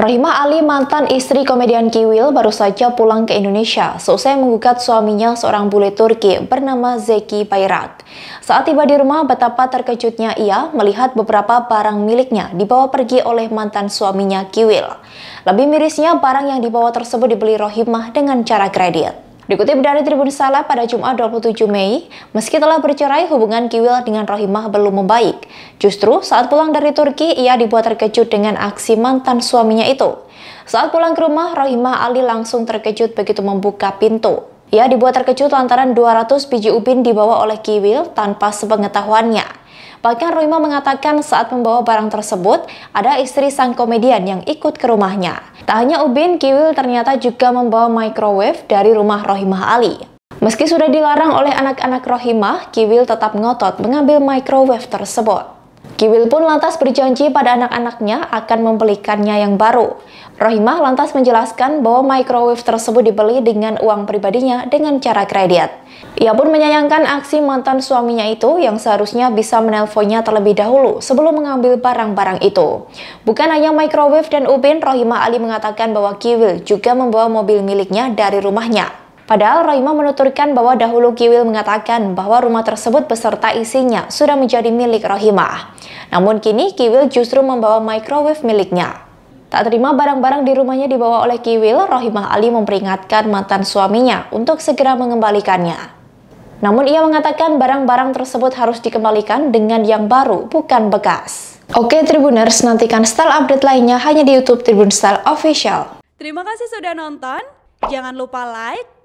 Rohimah Ali, mantan istri komedian Kiwil, baru saja pulang ke Indonesia seusai menggugat suaminya seorang bule Turki bernama Zeki Bayrak. Saat tiba di rumah, betapa terkejutnya ia melihat beberapa barang miliknya dibawa pergi oleh mantan suaminya Kiwil. Lebih mirisnya, barang yang dibawa tersebut dibeli Rohimah dengan cara kredit. Dikutip dari Tribun Salah pada Jumat 27 Mei, meski telah bercerai, hubungan Kiwil dengan Rohimah belum membaik. Justru saat pulang dari Turki, ia dibuat terkejut dengan aksi mantan suaminya itu. Saat pulang ke rumah, Rohimah Ali langsung terkejut begitu membuka pintu. Ia dibuat terkejut lantaran 200 biji ubin dibawa oleh Kiwil tanpa sepengetahuannya. Bahkan Roima mengatakan saat membawa barang tersebut, ada istri sang komedian yang ikut ke rumahnya. Tak hanya Ubin, Kiwil ternyata juga membawa microwave dari rumah Rohimah Ali. Meski sudah dilarang oleh anak-anak Rohimah, Kiwil tetap ngotot mengambil microwave tersebut. Kiwil pun lantas berjanji pada anak-anaknya akan membelikannya yang baru. Rohimah lantas menjelaskan bahwa microwave tersebut dibeli dengan uang pribadinya dengan cara kredit. Ia pun menyayangkan aksi mantan suaminya itu yang seharusnya bisa menelponnya terlebih dahulu sebelum mengambil barang-barang itu. Bukan hanya microwave dan ubin, Rohimah Ali mengatakan bahwa Kiwil juga membawa mobil miliknya dari rumahnya. Padahal Roima menuturkan bahwa dahulu Kiwil mengatakan bahwa rumah tersebut beserta isinya sudah menjadi milik Rohimah. Namun kini Kiwil justru membawa microwave miliknya. Tak terima barang-barang di rumahnya dibawa oleh Kiwil, Rohimah Ali memperingatkan mantan suaminya untuk segera mengembalikannya. Namun ia mengatakan barang-barang tersebut harus dikembalikan dengan yang baru, bukan bekas. Oke Tribuners, nantikan style update lainnya hanya di YouTube Tribun Style Official. Terima kasih sudah nonton. Jangan lupa like,